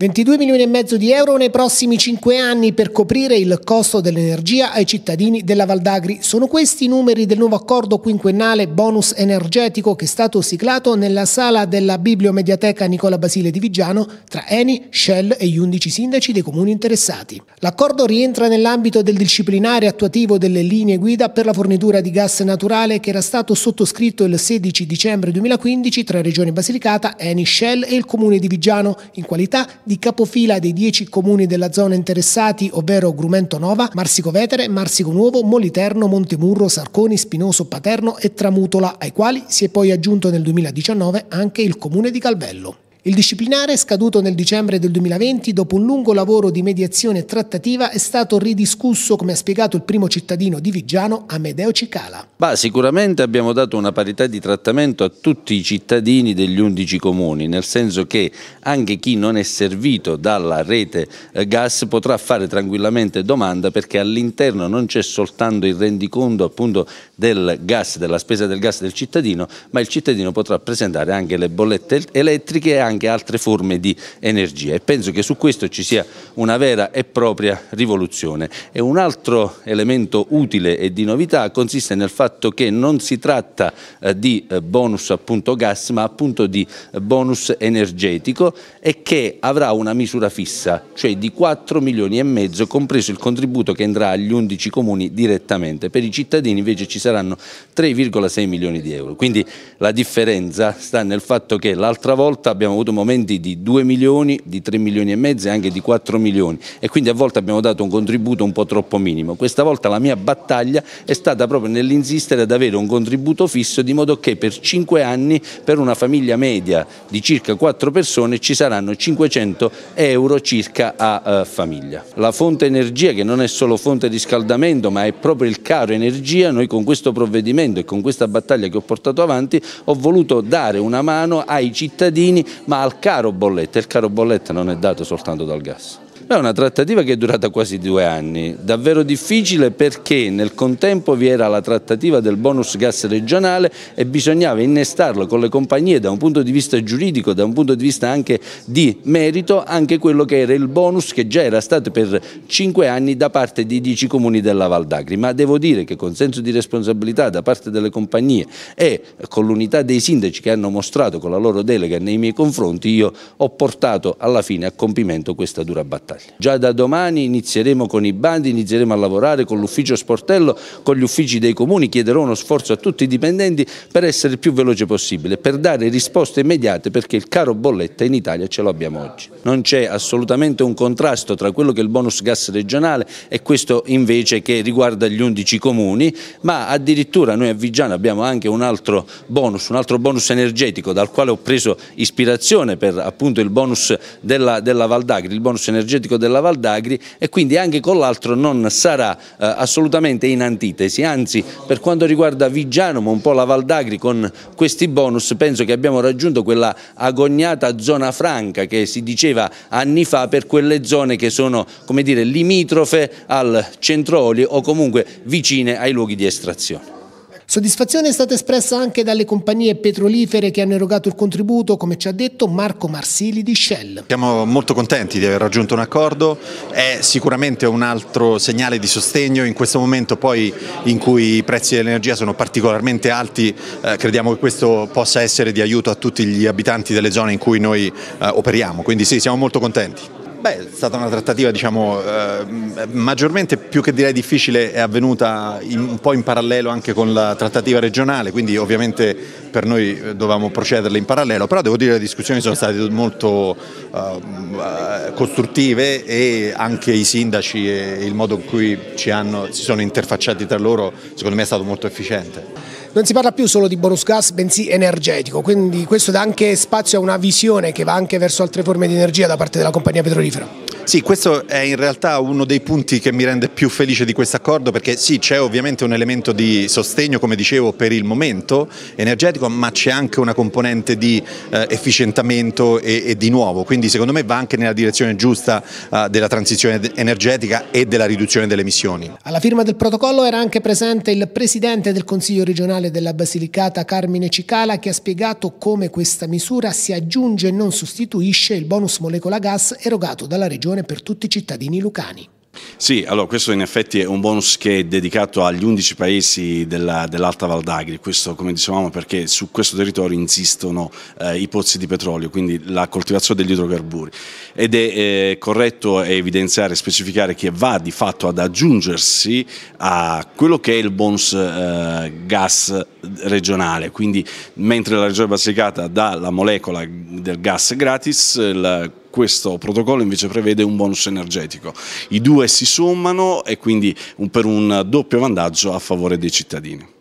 22 milioni e mezzo di euro nei prossimi 5 anni per coprire il costo dell'energia ai cittadini della Valdagri. Sono questi i numeri del nuovo accordo quinquennale bonus energetico che è stato siglato nella sala della Bibliomediateca Nicola Basile di Vigiano tra Eni, Shell e gli 11 sindaci dei comuni interessati. L'accordo rientra nell'ambito del disciplinare attuativo delle linee guida per la fornitura di gas naturale che era stato sottoscritto il 16 dicembre 2015 tra Regione Basilicata, Eni, Shell e il comune di Vigiano in qualità di di capofila dei 10 comuni della zona interessati, ovvero Grumento Nova, Marsico Vetere, Marsico Nuovo, Moliterno, Montemurro, Sarconi, Spinoso, Paterno e Tramutola, ai quali si è poi aggiunto nel 2019 anche il comune di Calvello. Il disciplinare, scaduto nel dicembre del 2020 dopo un lungo lavoro di mediazione e trattativa, è stato ridiscusso, come ha spiegato il primo cittadino di Viggiano, Amedeo Cicala. Bah, sicuramente abbiamo dato una parità di trattamento a tutti i cittadini degli 11 comuni, nel senso che anche chi non è servito dalla rete eh, gas potrà fare tranquillamente domanda perché all'interno non c'è soltanto il rendiconto appunto del gas, della spesa del gas del cittadino, ma il cittadino potrà presentare anche le bollette elettriche e anche anche altre forme di energia e penso che su questo ci sia una vera e propria rivoluzione. E un altro elemento utile e di novità consiste nel fatto che non si tratta eh, di eh, bonus appunto gas ma appunto di eh, bonus energetico e che avrà una misura fissa, cioè di 4 milioni e mezzo compreso il contributo che andrà agli 11 comuni direttamente. Per i cittadini invece ci saranno 3,6 milioni di euro. Quindi la differenza sta nel fatto che l'altra volta abbiamo avuto momenti di 2 milioni, di 3 milioni e mezzo e anche di 4 milioni e quindi a volte abbiamo dato un contributo un po' troppo minimo. Questa volta la mia battaglia è stata proprio nell'insistere ad avere un contributo fisso di modo che per 5 anni per una famiglia media di circa 4 persone ci saranno 500 euro circa a eh, famiglia. La fonte energia che non è solo fonte di riscaldamento ma è proprio il caro energia, noi con questo provvedimento e con questa battaglia che ho portato avanti ho voluto dare una mano ai cittadini ma al caro bolletta, il caro bolletta non è dato soltanto dal gas. Beh, una trattativa che è durata quasi due anni, davvero difficile perché nel contempo vi era la trattativa del bonus gas regionale e bisognava innestarlo con le compagnie da un punto di vista giuridico, da un punto di vista anche di merito, anche quello che era il bonus che già era stato per cinque anni da parte di dieci comuni della Val d'Agri, ma devo dire che con senso di responsabilità da parte delle compagnie e con l'unità dei sindaci che hanno mostrato con la loro delega nei miei confronti, io ho portato alla fine a compimento questa dura battaglia. Italia. Già da domani inizieremo con i bandi, inizieremo a lavorare con l'ufficio sportello, con gli uffici dei comuni, chiederò uno sforzo a tutti i dipendenti per essere il più veloce possibile, per dare risposte immediate perché il caro bolletta in Italia ce l'abbiamo oggi. Non c'è assolutamente un contrasto tra quello che è il bonus gas regionale e questo invece che riguarda gli 11 comuni, ma addirittura noi a Vigiano abbiamo anche un altro bonus, un altro bonus energetico dal quale ho preso ispirazione per appunto il bonus della, della Valdagri, il bonus energetico Atletico della Valdagri e quindi anche con l'altro non sarà eh, assolutamente in antitesi, anzi per quanto riguarda Vigiano ma un po' la Valdagri con questi bonus penso che abbiamo raggiunto quella agognata zona franca che si diceva anni fa per quelle zone che sono come dire limitrofe al centro olio o comunque vicine ai luoghi di estrazione. Soddisfazione è stata espressa anche dalle compagnie petrolifere che hanno erogato il contributo, come ci ha detto Marco Marsili di Shell. Siamo molto contenti di aver raggiunto un accordo, è sicuramente un altro segnale di sostegno in questo momento poi in cui i prezzi dell'energia sono particolarmente alti, eh, crediamo che questo possa essere di aiuto a tutti gli abitanti delle zone in cui noi eh, operiamo, quindi sì, siamo molto contenti. Beh, è stata una trattativa diciamo, eh, maggiormente più che direi difficile è avvenuta in, un po' in parallelo anche con la trattativa regionale, quindi ovviamente per noi eh, dovevamo procederle in parallelo, però devo dire che le discussioni sono state molto eh, costruttive e anche i sindaci e il modo in cui hanno, si sono interfacciati tra loro secondo me è stato molto efficiente non si parla più solo di bonus gas bensì energetico, quindi questo dà anche spazio a una visione che va anche verso altre forme di energia da parte della compagnia petrolifera. Sì, questo è in realtà uno dei punti che mi rende più felice di questo accordo perché sì, c'è ovviamente un elemento di sostegno, come dicevo, per il momento energetico, ma c'è anche una componente di eh, efficientamento e, e, di nuovo, quindi secondo me va anche nella direzione giusta eh, della transizione energetica e della riduzione delle emissioni. Alla firma del protocollo era anche presente il presidente del Consiglio regionale della Basilicata Carmine Cicala che ha spiegato come questa misura si aggiunge e non sostituisce il bonus molecola gas erogato dalla regione promozione per tutti i cittadini lucani. Sì, allora questo in effetti è un bonus che è dedicato agli 11 paesi dell'Alta dell Val d'Agri, questo come dicevamo perché su questo territorio insistono eh, i pozzi di petrolio, quindi la coltivazione degli idrocarburi ed è eh, corretto evidenziare e specificare che va di fatto ad aggiungersi a quello che è il bonus eh, gas regionale, quindi mentre la regione Basilicata dà la molecola del gas gratis, la questo protocollo invece prevede un bonus energetico. I due si sommano e quindi per un doppio vantaggio a favore dei cittadini.